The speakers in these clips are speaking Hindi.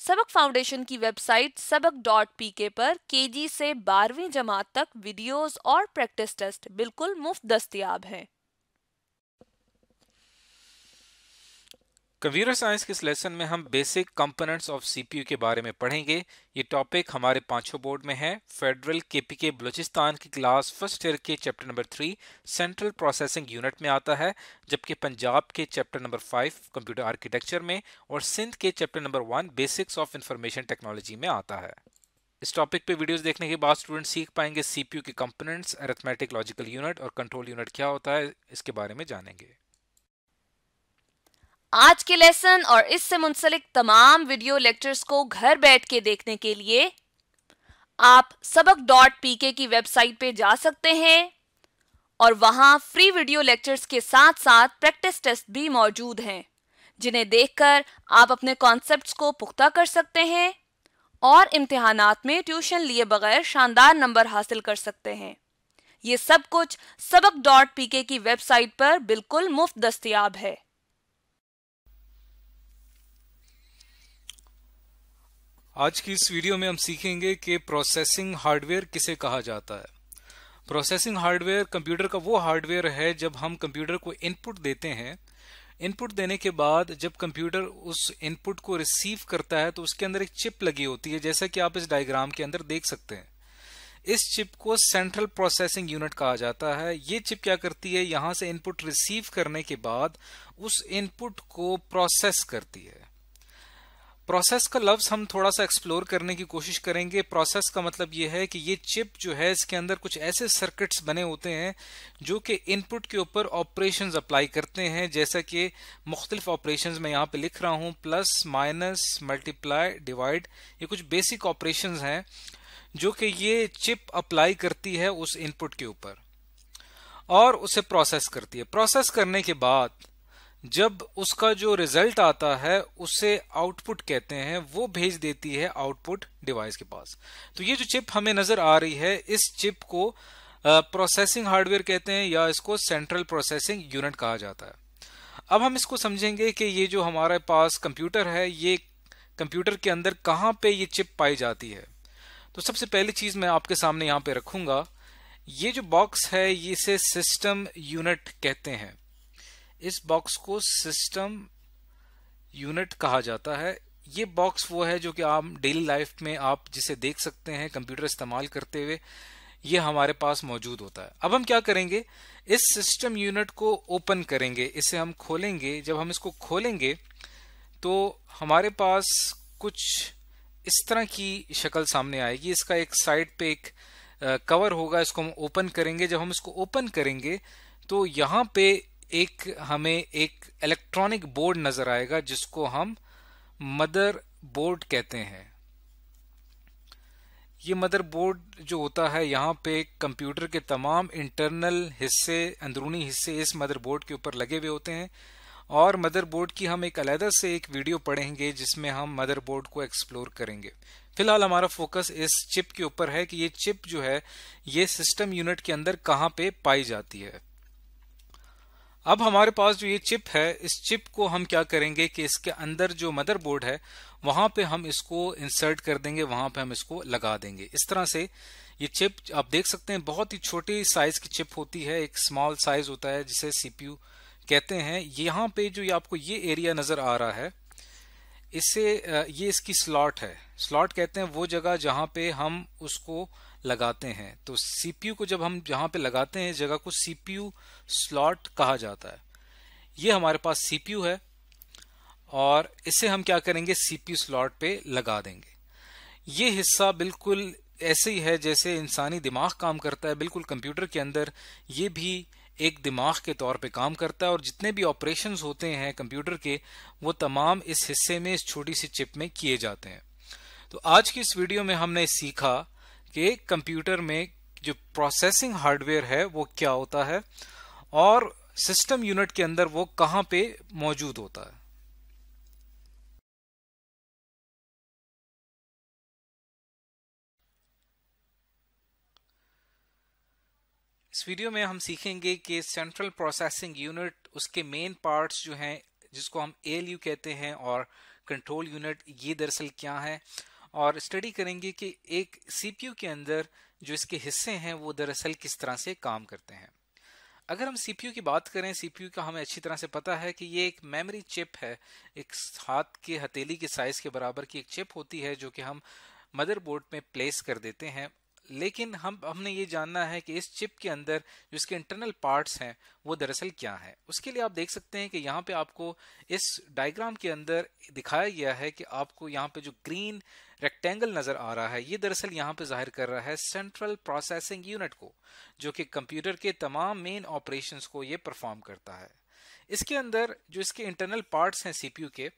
सबक फाउंडेशन की वेबसाइट सबक डॉट पी के पर के जी से बारहवीं जमात तक वीडियोज़ और प्रैक्टिस टेस्ट बिल्कुल मुफ्त दस्तियाब हैं कंप्यूटर साइंस के इस लेसन में हम बेसिक कंपोनेंट्स ऑफ सीपीयू के बारे में पढ़ेंगे ये टॉपिक हमारे पांचों बोर्ड में है फेडरल केपीके बलूचिस्तान की क्लास फर्स्ट ईयर के chapter number three central processing unit में आता है जबकि पंजाब के chapter number five computer architecture में और सिंध के chapter number one basics of information technology में आता है इस टॉपिक पे वीडियोस देखने के बाद स्टूडेंट सीख पाएंगे सीपीयू के कंपोनेंट्स अरिथमेटिक लॉजिकल यूनिट और कंट्रोल यूनिट क्या होता है इसके बारे में जानेंगे आज के लेसन और इससे मुंसलिक तमाम वीडियो लेक्चर्स को घर बैठ के देखने के लिए आप सबक डॉट पी के की वेबसाइट पे जा सकते हैं और वहां फ्री वीडियो लेक्चर्स के साथ साथ प्रैक्टिस टेस्ट भी मौजूद हैं जिन्हें देखकर आप अपने कॉन्सेप्ट्स को पुख्ता कर सकते हैं और इम्तहानात में ट्यूशन लिए बगैर शानदार नंबर हासिल कर सकते हैं ये सब कुछ सबक डॉट पी के की वेबसाइट पर बिल्कुल मुफ्त दस्तियाब है आज की इस वीडियो में हम सीखेंगे कि प्रोसेसिंग हार्डवेयर किसे कहा जाता है प्रोसेसिंग हार्डवेयर कंप्यूटर का वो हार्डवेयर है जब हम कंप्यूटर को इनपुट देते हैं इनपुट देने के बाद जब कंप्यूटर उस इनपुट को रिसीव करता है तो उसके अंदर एक चिप लगी होती है जैसा कि आप इस डायग्राम के अंदर देख सकते हैं इस चिप को सेंट्रल प्रोसेसिंग यूनिट कहा जाता है ये चिप क्या करती है यहां से इनपुट रिसीव करने के बाद उस इनपुट को प्रोसेस करती है प्रोसेस का लफ्ज हम थोड़ा सा एक्सप्लोर करने की कोशिश करेंगे प्रोसेस का मतलब ये है कि ये चिप जो है इसके अंदर कुछ ऐसे सर्किट्स बने होते हैं जो कि इनपुट के ऊपर ऑपरेशन अप्लाई करते हैं जैसा कि मुख्तलिफ ऑपरेशन मैं यहाँ पे लिख रहा हूँ प्लस माइनस मल्टीप्लाई डिवाइड ये कुछ बेसिक ऑपरेशन हैं जो कि ये चिप अप्लाई करती है उस इनपुट के ऊपर और उसे प्रोसेस करती है प्रोसेस करने के बाद जब उसका जो रिजल्ट आता है उसे आउटपुट कहते हैं वो भेज देती है आउटपुट डिवाइस के पास तो ये जो चिप हमें नजर आ रही है इस चिप को प्रोसेसिंग हार्डवेयर कहते हैं या इसको सेंट्रल प्रोसेसिंग यूनिट कहा जाता है अब हम इसको समझेंगे कि ये जो हमारे पास कंप्यूटर है ये कंप्यूटर के अंदर कहाँ पे ये चिप पाई जाती है तो सबसे पहली चीज़ मैं आपके सामने यहाँ पे रखूंगा ये जो बॉक्स है इसे सिस्टम यूनिट कहते हैं इस बॉक्स को सिस्टम यूनिट कहा जाता है ये बॉक्स वो है जो कि आप डेली लाइफ में आप जिसे देख सकते हैं कंप्यूटर इस्तेमाल करते हुए ये हमारे पास मौजूद होता है अब हम क्या करेंगे इस सिस्टम यूनिट को ओपन करेंगे इसे हम खोलेंगे जब हम इसको खोलेंगे तो हमारे पास कुछ इस तरह की शक्ल सामने आएगी इसका एक साइड पे एक कवर होगा इसको हम ओपन करेंगे जब हम इसको ओपन करेंगे तो यहाँ पे एक हमें एक इलेक्ट्रॉनिक बोर्ड नजर आएगा जिसको हम मदर बोर्ड कहते हैं ये मदर बोर्ड जो होता है यहाँ पे कंप्यूटर के तमाम इंटरनल हिस्से अंदरूनी हिस्से इस मदर बोर्ड के ऊपर लगे हुए होते हैं और मदर बोर्ड की हम एक अलहदा से एक वीडियो पढ़ेंगे जिसमें हम मदर बोर्ड को एक्सप्लोर करेंगे फिलहाल हमारा फोकस इस चिप के ऊपर है कि ये चिप जो है ये सिस्टम यूनिट के अंदर कहाँ पे पाई जाती है अब हमारे पास जो ये चिप है इस चिप को हम क्या करेंगे कि इसके अंदर जो मदरबोर्ड है वहां पे हम इसको इंसर्ट कर देंगे वहां पे हम इसको लगा देंगे इस तरह से ये चिप आप देख सकते हैं बहुत ही छोटी साइज की चिप होती है एक स्मॉल साइज होता है जिसे सीपीयू कहते हैं यहाँ पे जो ये आपको ये एरिया नजर आ रहा है इससे ये इसकी स्लॉट है स्लॉट कहते हैं वो जगह जहां पे हम उसको लगाते हैं तो सीपीयू को जब हम जहां पे लगाते हैं जगह को सीपीयू स्लॉट कहा जाता है ये हमारे पास सीपीयू है और इसे हम क्या करेंगे सीपीयू स्लॉट पे लगा देंगे ये हिस्सा बिल्कुल ऐसे ही है जैसे इंसानी दिमाग काम करता है बिल्कुल कंप्यूटर के अंदर ये भी एक दिमाग के तौर पे काम करता है और जितने भी ऑपरेशंस होते हैं कंप्यूटर के वो तमाम इस हिस्से में इस छोटी सी चिप में किए जाते हैं तो आज की इस वीडियो में हमने सीखा कि कंप्यूटर में जो प्रोसेसिंग हार्डवेयर है वो क्या होता है और सिस्टम यूनिट के अंदर वो कहाँ पे मौजूद होता है इस वीडियो में हम सीखेंगे कि सेंट्रल प्रोसेसिंग यूनिट उसके मेन पार्ट्स जो हैं जिसको हम एएलयू कहते हैं और कंट्रोल यूनिट ये दरअसल क्या है और स्टडी करेंगे कि एक सीपीयू के अंदर जो इसके हिस्से हैं वो दरअसल किस तरह से काम करते हैं अगर हम सीपीयू की बात करें सीपीयू का हमें अच्छी तरह से पता है कि ये एक मेमोरी चिप है एक हाथ के हथेली के साइज के बराबर की एक चिप होती है जो कि हम मदरबोर्ड में प्लेस कर देते हैं लेकिन हम हमने ये जानना है कि इस चिप के अंदर जो इसके इंटरनल पार्ट्स हैं वो दरअसल क्या है उसके लिए आप देख सकते हैं कि यहाँ पे आपको इस डायग्राम के अंदर दिखाया गया है कि आपको यहाँ पे जो ग्रीन रेक्टेंगल नजर आ रहा है ये दरअसल यहाँ पे जाहिर कर रहा है सेंट्रल प्रोसेसिंग यूनिट को जो कि कंप्यूटर के तमाम मेन ऑपरेशन को ये परफॉर्म करता है इसके अंदर जो इसके इंटरनल पार्ट्स हैं सीपीयू के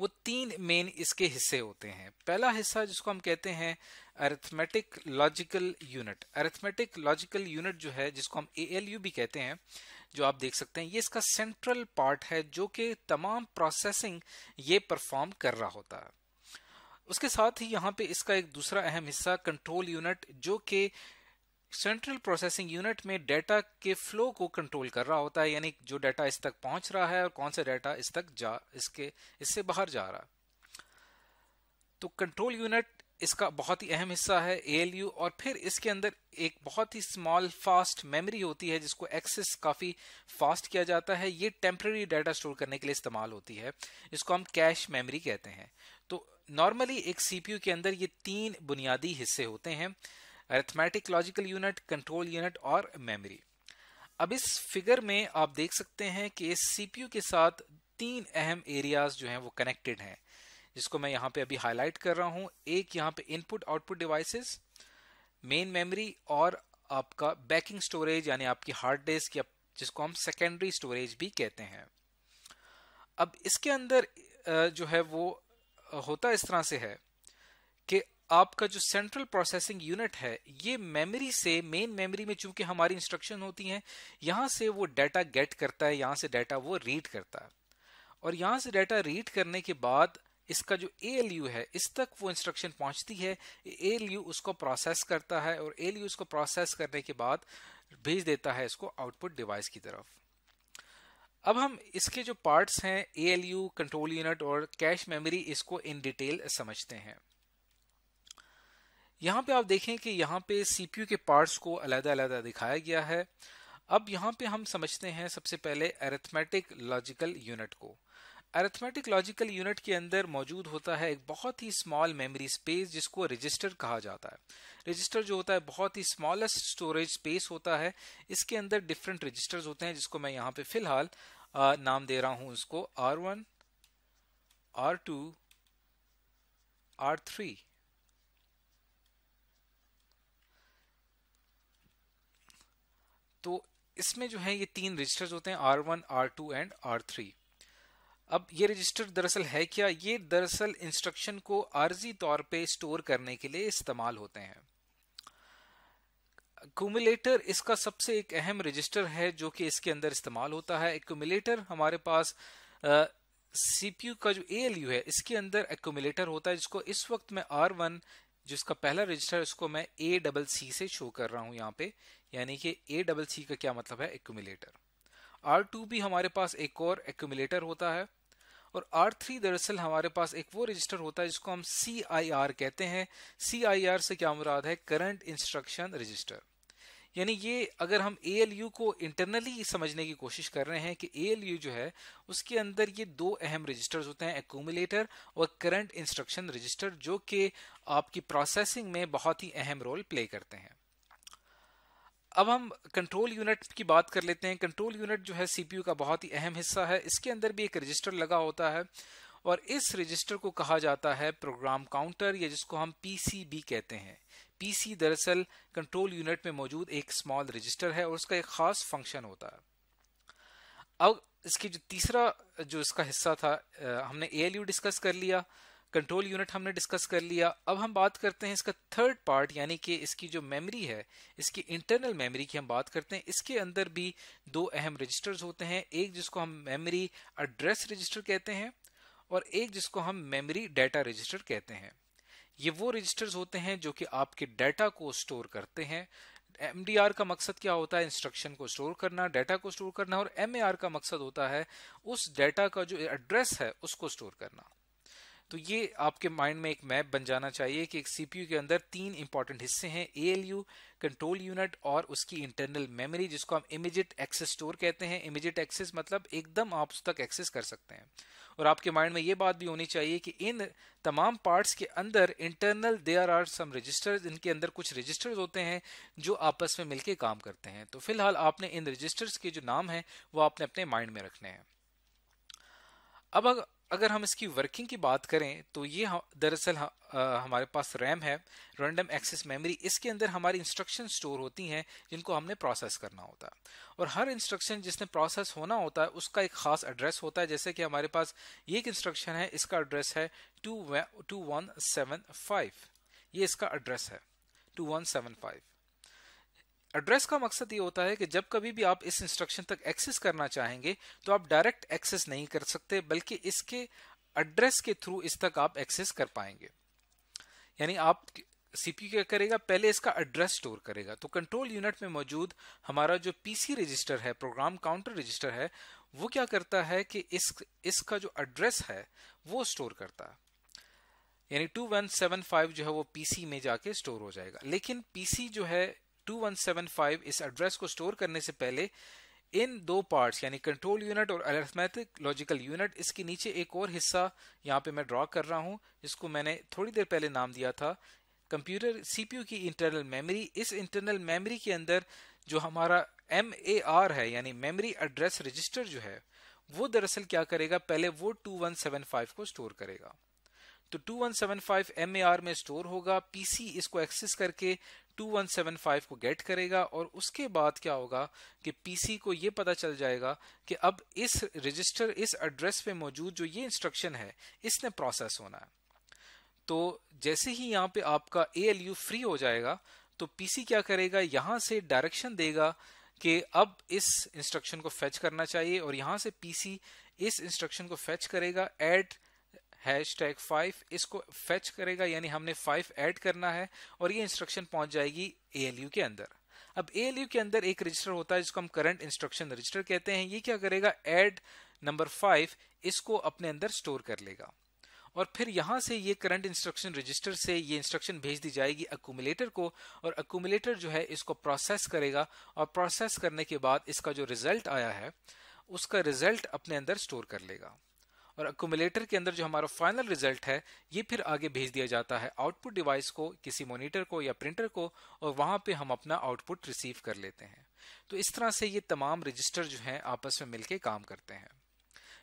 वो तीन मेन इसके हिस्से होते हैं पहला हिस्सा जिसको हम कहते हैं arithmetic logical unit arithmetic logical unit जो है जिसको हम ए भी कहते हैं जो आप देख सकते हैं ये इसका सेंट्रल पार्ट है जो कि तमाम प्रोसेसिंग ये परफॉर्म कर रहा होता है उसके साथ ही यहाँ पे इसका एक दूसरा अहम हिस्सा कंट्रोल यूनिट जो कि सेंट्रल प्रोसेसिंग यूनिट में डेटा के फ्लो को कंट्रोल कर रहा होता है यानी जो डाटा इस तक पहुंच रहा है और कौन सा डाटा इस तक जा इसके इससे बाहर जा रहा है तो कंट्रोल यूनिट इसका बहुत ही अहम हिस्सा है ए और फिर इसके अंदर एक बहुत ही स्मॉल फास्ट मेमोरी होती है जिसको एक्सेस काफ़ी फास्ट किया जाता है ये टेम्प्रेरी डाटा स्टोर करने के लिए इस्तेमाल होती है इसको हम कैश मेमोरी कहते हैं तो नॉर्मली एक सीपीयू के अंदर ये तीन बुनियादी हिस्से होते हैं arithmetic logical unit control unit और मेमरी अब इस फिगर में आप देख सकते हैं कि इस सीपीयू के साथ तीन अहम एरियाज जो हैं वो कनेक्टेड हैं जिसको मैं यहाँ पे अभी हाईलाइट कर रहा हूँ एक यहाँ पे input output devices main memory और आपका बैकिंग स्टोरेज यानी आपकी हार्ड डिस्क या जिसको हम सेकेंडरी स्टोरेज भी कहते हैं अब इसके अंदर जो है वो होता इस तरह से है कि आपका जो सेंट्रल प्रोसेसिंग यूनिट है ये मेमोरी से मेन मेमोरी में चूंकि हमारी इंस्ट्रक्शन होती हैं यहाँ से वो डाटा गेट करता है यहाँ से डाटा वो रीड करता है और यहाँ से डाटा रीड करने के बाद इसका जो ए है इस तक वो इंस्ट्रक्शन पहुंचती है ए उसको प्रोसेस करता है और ए उसको प्रोसेस करने के बाद भेज देता है इसको आउटपुट डिवाइस की तरफ अब हम इसके जो पार्ट्स हैं ए कंट्रोल यूनिट और कैश मेमोरी इसको इन डिटेल समझते हैं यहाँ पे आप देखें कि यहाँ पे सीपीयू के पार्ट्स को अलहदा अलहदा दिखाया गया है अब यहाँ पे हम समझते हैं सबसे पहले एरिथमेटिक लॉजिकल यूनिट को अरिथमेटिक लॉजिकल यूनिट के अंदर मौजूद होता है एक बहुत ही स्मॉल मेमोरी स्पेस जिसको रजिस्टर कहा जाता है रजिस्टर जो होता है बहुत ही स्मॉलेस्ट स्टोरेज स्पेस होता है इसके अंदर डिफरेंट रजिस्टर्स होते हैं जिसको मैं यहाँ पे फिलहाल नाम दे रहा हूँ उसको R one R two R three तो इसमें जो है ये तीन रजिस्टर्स होते हैं R one R two and R three अब ये रजिस्टर दरअसल है क्या ये दरअसल इंस्ट्रक्शन को आर्जी तौर पे स्टोर करने के लिए इस्तेमाल होते हैं कुमुलेटर इसका सबसे एक अहम रजिस्टर है जो कि इसके अंदर इस्तेमाल होता है एकुमुलेटर हमारे पास सीपीयू का जो ए है इसके अंदर एकुमुलेटर होता है जिसको इस वक्त मैं आर वन जिसका पहला रजिस्टर इसको मैं ए डबल सी से शो कर रहा हूं यहाँ पे यानी कि ए डबल सी का क्या मतलब है एकुमुलेटर आर टू भी हमारे पास एक और एकुमुलेटर होता है और R3 दरअसल हमारे पास एक वो रजिस्टर होता है जिसको हम सी आई आर कहते हैं सी आई आर से क्या मुराद है करंट इंस्ट्रक्शन रजिस्टर यानी ये अगर हम ए एल यू को इंटरनली समझने की कोशिश कर रहे हैं कि ए एल यू जो है उसके अंदर ये दो अहम रजिस्टर्स होते हैं एकोमुलेटर और करंट इंस्ट्रक्शन रजिस्टर जो कि आपकी प्रोसेसिंग में बहुत ही अहम रोल प्ले करते हैं अब हम कंट्रोल यूनिट की बात कर लेते हैं कंट्रोल यूनिट जो है सीपीयू का बहुत ही अहम हिस्सा है इसके अंदर भी एक रजिस्टर लगा होता है और इस रजिस्टर को कहा जाता है प्रोग्राम काउंटर या जिसको हम पीसीबी कहते हैं पीसी दरअसल कंट्रोल यूनिट में मौजूद एक स्मॉल रजिस्टर है और उसका एक खास फंक्शन होता है अब इसकी जो तीसरा जो इसका हिस्सा था हमने ए डिस्कस कर लिया कंट्रोल यूनिट हमने डिस्कस कर लिया अब हम बात करते हैं इसका थर्ड पार्ट यानी कि इसकी जो मेमोरी है इसकी इंटरनल मेमोरी की हम बात करते हैं इसके अंदर भी दो अहम रजिस्टर्स होते हैं एक जिसको हम मेमोरी एड्रेस रजिस्टर कहते हैं और एक जिसको हम मेमोरी डाटा रजिस्टर कहते हैं ये वो रजिस्टर्स होते हैं जो कि आपके डाटा को स्टोर करते हैं एम का मकसद क्या होता है इंस्ट्रक्शन को स्टोर करना डाटा को स्टोर करना और एम का मकसद होता है उस डाटा का जो एड्रेस है उसको स्टोर करना तो ये आपके माइंड में एक मैप बन जाना चाहिए कि एक सीपीयू के अंदर तीन इंपॉर्टेंट हिस्से हैं ए कंट्रोल यूनिट और उसकी इंटरनल मेमोरी जिसको हम इमिजिएट एक्सेस स्टोर कहते हैं इमिजिएट एक्सेस मतलब एकदम आप उस तक एक्सेस कर सकते हैं और आपके माइंड में ये बात भी होनी चाहिए कि इन तमाम पार्ट्स के अंदर internal there are some registers इनके अंदर कुछ रजिस्टर्स होते हैं जो आपस में मिलकर काम करते हैं तो फिलहाल आपने इन रजिस्टर्स के जो नाम हैं वो आपने अपने माइंड में रखने हैं अब अगर अगर हम इसकी वर्किंग की बात करें तो ये दरअसल हमारे पास रैम है रैंडम एक्सेस मेमोरी इसके अंदर हमारी इंस्ट्रक्शन स्टोर होती हैं जिनको हमने प्रोसेस करना होता है और हर इंस्ट्रक्शन जिसने प्रोसेस होना होता है उसका एक खास एड्रेस होता है जैसे कि हमारे पास ये एक इंस्ट्रक्शन है इसका एड्रेस है two two one seven five ये इसका एड्रेस है two one seven five address का मकसद ये होता है कि जब कभी भी आप इस इंस्ट्रक्शन तक एक्सेस करना चाहेंगे तो आप डायरेक्ट एक्सेस नहीं कर सकते बल्कि इसके एड्रेस के थ्रू इस तक आप एक्सेस कर पाएंगे यानी आप सीपीयू क्या करेगा पहले इसका एड्रेस स्टोर करेगा तो कंट्रोल यूनिट में मौजूद हमारा जो पीसी रजिस्टर है प्रोग्राम काउंटर रजिस्टर है वो क्या करता है कि इस इसका जो एड्रेस है वो स्टोर करता है यानी 2175 जो है वो पीसी में जाके स्टोर हो जाएगा लेकिन पीसी जो है 2175 इस एड्रेस को स्टोर करने से पहले इन दो पार्ट्स यानी कंट्रोल यूनिट और अरेथमेटिक लॉजिकल यूनिट इसके नीचे एक और हिस्सा यहाँ पे मैं ड्रॉ कर रहा हूँ जिसको मैंने थोड़ी देर पहले नाम दिया था कंप्यूटर सीपीयू की इंटरनल मेमोरी इस इंटरनल मेमोरी के अंदर जो हमारा एम है यानी मेमोरी एड्रेस रजिस्टर जो है वो दरअसल क्या करेगा पहले वो 2175 को स्टोर करेगा तो 2175 MAR में स्टोर होगा PC इसको एक्सेस करके 2175 को गेट करेगा और उसके बाद क्या होगा कि पीसी को ये पता चल जाएगा कि अब इस रजिस्टर इस एड्रेस पे मौजूद जो ये इंस्ट्रक्शन है इसने प्रोसेस होना है तो जैसे ही यहाँ पे आपका ए फ्री हो जाएगा तो पीसी क्या करेगा यहाँ से डायरेक्शन देगा कि अब इस इंस्ट्रक्शन को फेच करना चाहिए और यहां से पीसी इस इंस्ट्रक्शन को फेच करेगा एट हैश टैग फाइव इसको फेच करेगा यानी हमने फाइव ऐड करना है और ये इंस्ट्रक्शन पहुंच जाएगी ए के अंदर अब ए के अंदर एक रजिस्टर होता है जिसको हम करंट इंस्ट्रक्शन रजिस्टर कहते हैं ये क्या करेगा एड नंबर फाइव इसको अपने अंदर स्टोर कर लेगा और फिर यहां से ये करंट इंस्ट्रक्शन रजिस्टर से ये इंस्ट्रक्शन भेज दी जाएगी अक्यूमुलेटर को और अक्यूमुलेटर जो है इसको प्रोसेस करेगा और प्रोसेस करने के बाद इसका जो रिजल्ट आया है उसका रिजल्ट अपने अंदर स्टोर कर लेगा और अकोमुलेटर के अंदर जो हमारा फाइनल रिजल्ट है ये फिर आगे भेज दिया जाता है आउटपुट डिवाइस को किसी मॉनिटर को या प्रिंटर को और वहाँ पे हम अपना आउटपुट रिसीव कर लेते हैं तो इस तरह से ये तमाम रजिस्टर जो हैं आपस में मिलके काम करते हैं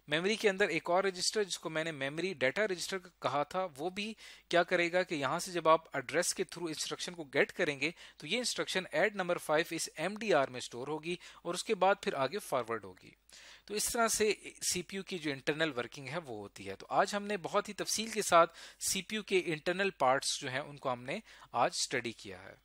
मेमोरी के अंदर एक और रजिस्टर जिसको मैंने मेमोरी डाटा रजिस्टर कहा था वो भी क्या करेगा कि यहाँ से जब आप एड्रेस के थ्रू इंस्ट्रक्शन को गेट करेंगे तो ये इंस्ट्रक्शन एड नंबर फाइव इस एम में स्टोर होगी और उसके बाद फिर आगे फॉरवर्ड होगी तो इस तरह से सीपीयू की जो इंटरनल वर्किंग है वो होती है तो आज हमने बहुत ही तफसील के साथ सीपीयू के इंटरनल पार्ट्स जो हैं उनको हमने आज स्टडी किया है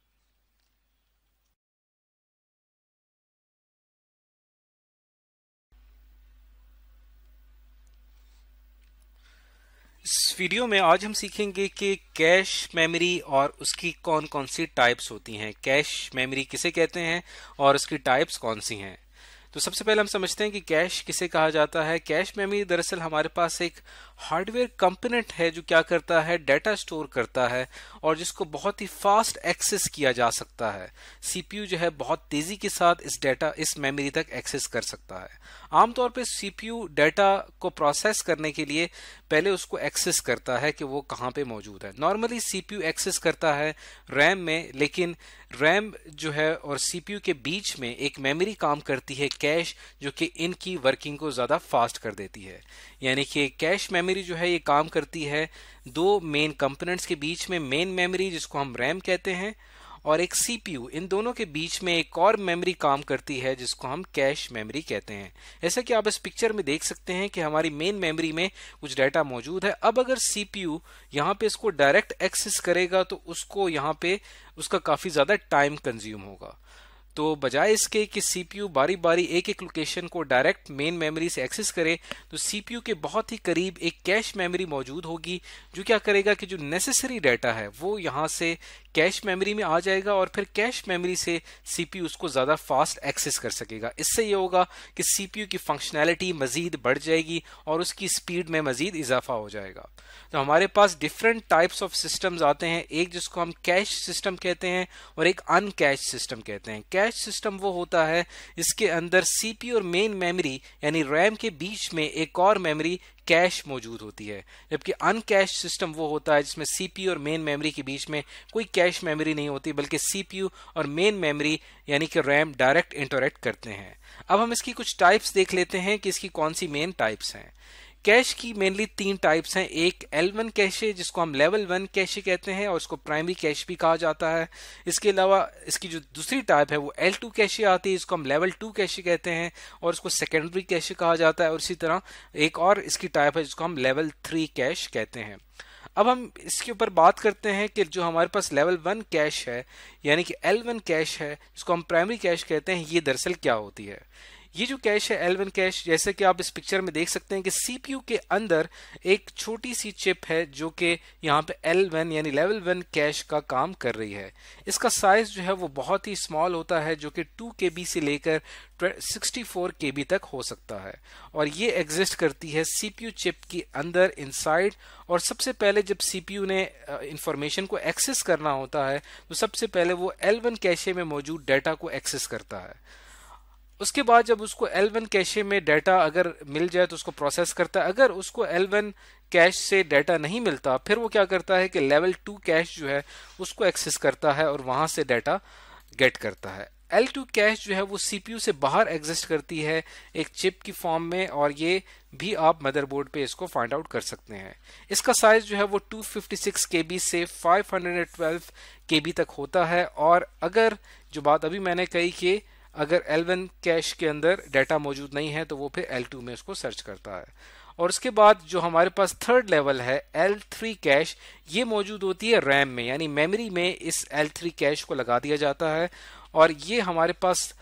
वीडियो में आज हम सीखेंगे कि कैश मेमोरी और उसकी कौन कौन सी टाइप्स होती हैं कैश मेमोरी किसे कहते हैं और उसकी टाइप्स कौन सी हैं तो सबसे पहले हम समझते हैं कि कैश किसे कहा जाता है कैश मेमोरी दरअसल हमारे पास एक हार्डवेयर कंपोनेंट है जो क्या करता है डाटा स्टोर करता है और जिसको बहुत ही फास्ट एक्सेस किया जा सकता है सीपीयू जो है बहुत तेजी के साथ इस डाटा इस मेमोरी तक एक्सेस कर सकता है आमतौर पर सीपीयू डाटा को प्रोसेस करने के लिए पहले उसको एक्सेस करता है कि वो कहाँ पे मौजूद है नॉर्मली सीपीयू एक्सेस करता है रैम में लेकिन रैम जो है और सीपीयू के बीच में एक मेमोरी काम करती है कैश जो कि इनकी वर्किंग को ज़्यादा फास्ट कर देती है यानी कि कैश मेमोरी मेमोरी जो है ये काम करती है दो मेन कंपोनेंट्स के बीच में मेन मेमोरी जिसको हम रैम कहते हैं और एक सीपीयू इन दोनों के बीच में एक और मेमोरी काम करती है जिसको हम कैश मेमोरी कहते हैं जैसा कि आप इस पिक्चर में देख सकते हैं कि हमारी मेन मेमोरी में कुछ डाटा मौजूद है अब अगर सीपीयू यहाँ पे इसको डायरेक्ट एक्सेस करेगा तो उसको यहाँ पे उसका काफ़ी ज़्यादा टाइम कंज्यूम होगा तो बजाय इसके कि सीपीयू बारी बारी एक एक लोकेशन को डायरेक्ट मेन मेमोरी से एक्सेस करे तो सीपीयू के बहुत ही करीब एक कैश मेमोरी मौजूद होगी जो क्या करेगा कि जो नेसेसरी डाटा है वो यहाँ से कैश मेमोरी में आ जाएगा और फिर कैश मेमोरी से सीपीयू उसको ज़्यादा फास्ट एक्सेस कर सकेगा इससे ये होगा कि सीपीयू की फंक्शनैलिटी मज़ीद बढ़ जाएगी और उसकी स्पीड में मज़ीद इजाफा हो जाएगा तो हमारे पास डिफरेंट टाइप्स ऑफ सिस्टम्स आते हैं एक जिसको हम कैश सिस्टम कहते हैं और एक अनकैश सिस्टम कहते हैं कैश सिस्टम वो होता है इसके अंदर सीपी और मेन मेमोरी यानी रैम के बीच में एक और मेमोरी कैश मौजूद होती है जबकि अनकैश सिस्टम वो होता है जिसमें सीपीयू और मेन मेमोरी के बीच में कोई कैश मेमोरी नहीं होती बल्कि सीपीयू और मेन मेमोरी यानी कि रैम डायरेक्ट इंटरेक्ट करते हैं अब हम इसकी कुछ टाइप्स देख लेते हैं कि इसकी कौन सी मेन टाइप्स हैं कैश की मेनली तीन टाइप्स हैं एक एल वन कैश है जिसको हम लेवल वन कैश कहते हैं और इसको प्राइमरी कैश भी कहा जाता है इसके अलावा इसकी जो दूसरी टाइप है वो एल टू कैश आती है इसको हम लेवल टू कैश कहते हैं और इसको सेकेंडरी कैश कहा जाता है और इसी तरह एक और इसकी टाइप है जिसको हम लेवल थ्री कैश कहते हैं अब हम इसके ऊपर बात करते हैं कि जो हमारे पास लेवल वन कैश है यानी कि एल वन कैश है जिसको हम प्राइमरी कैश कहते हैं ये दरअसल क्या होती है ये जो कैश है एल वन कैश जैसे कि आप इस पिक्चर में देख सकते हैं कि सीपीयू के अंदर एक छोटी सी चिप है जो कि यहाँ पे एल वन यानी लेवल वन कैश का काम कर रही है इसका साइज जो है वो बहुत ही स्मॉल होता है जो कि टू के बी से लेकर सिक्सटी फोर के बी तक हो सकता है और ये एग्जिस्ट करती है सीपीयू चिप के अंदर इन और सबसे पहले जब सीपीयू ने इंफॉर्मेशन को एक्सेस करना होता है तो सबसे पहले वो एल वन कैशे में मौजूद डाटा को एक्सेस करता है उसके बाद जब उसको L1 कैशे में डाटा अगर मिल जाए तो उसको प्रोसेस करता है अगर उसको L1 कैश से डाटा नहीं मिलता फिर वो क्या करता है कि लेवल टू कैश जो है उसको एक्सेस करता है और वहाँ से डाटा गेट करता है L2 कैश जो है वो CPU से बाहर एग्जिस्ट करती है एक चिप की फॉर्म में और ये भी आप मदरबोर्ड पे इसको फाइंड आउट कर सकते हैं इसका साइज जो है वो 256 KB से 512 KB तक होता है और अगर जो बात अभी मैंने कही कि अगर L1 कैश के अंदर डाटा मौजूद नहीं है तो वो फिर L2 में उसको सर्च करता है और उसके बाद जो हमारे पास थर्ड लेवल है L3 कैश ये मौजूद होती है रैम में यानी मेमोरी में इस L3 कैश को लगा दिया जाता है और ये हमारे पास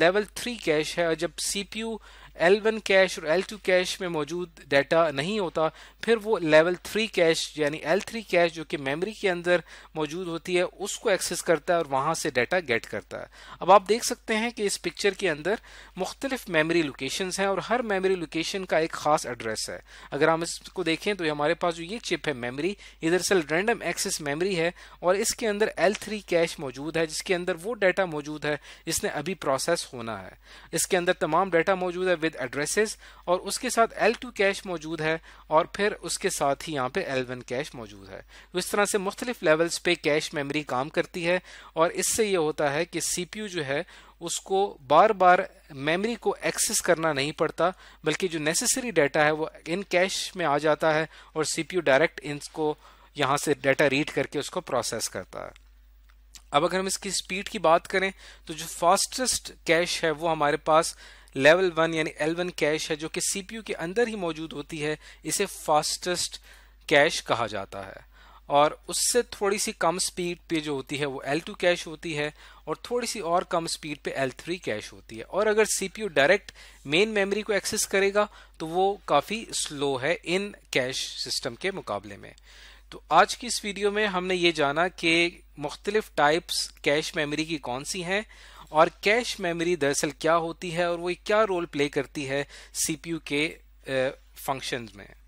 लेवल थ्री कैश है और जब यू एल वन कैश और एल टू कैश में मौजूद डाटा नहीं होता फिर वो लेवल थ्री कैश यानी एल थ्री कैश जो कि मेमोरी के अंदर मौजूद होती है उसको एक्सेस करता है और वहाँ से डाटा गेट करता है अब आप देख सकते हैं कि इस पिक्चर के अंदर मुख्तलिफ मेमोरी लोकेशंस हैं और हर मेमोरी लोकेशन का एक ख़ास एड्रेस है अगर हम इसको देखें तो हमारे पास जो ये चिप है मेमरी ये दरअसल रेंडम एक्सेस मेमरी है और इसके अंदर एल कैश मौजूद है जिसके अंदर वो डाटा मौजूद है जिसने अभी प्रोसेस होना है इसके अंदर तमाम डाटा मौजूद है विद एड्रेसेस और उसके साथ L2 कैश मौजूद है और फिर उसके साथ ही यहाँ पे L1 कैश मौजूद है तो इस तरह से मुख्तलिफ लेवल्स पे कैश मेमोरी काम करती है और इससे ये होता है कि CPU जो है उसको बार बार मेमोरी को एक्सेस करना नहीं पड़ता बल्कि जो नेसेसरी डाटा है वो इन कैश में आ जाता है और सीपीयू डायरेक्ट इनको यहाँ से डाटा रीड करके उसको प्रोसेस करता है अब अगर हम इसकी स्पीड की बात करें तो जो फास्टेस्ट कैश है वो हमारे पास लेवल वन यानी एल वन कैश है जो कि सीपीयू के अंदर ही मौजूद होती है इसे फास्टेस्ट कैश कहा जाता है और उससे थोड़ी सी कम स्पीड पे जो होती है वो L2 कैश होती है और थोड़ी सी और कम स्पीड पे L3 कैश होती है और अगर CPU डायरेक्ट मेन मेमोरी को एक्सेस करेगा तो वो काफ़ी स्लो है इन कैश सिस्टम के मुकाबले में तो आज की इस वीडियो में हमने ये जाना कि मुख्तलिफ टाइप्स कैश मेमोरी की कौन सी हैं और कैश मेमोरी दरअसल क्या होती है और वो क्या रोल प्ले करती है सीपीयू के फंक्शंस में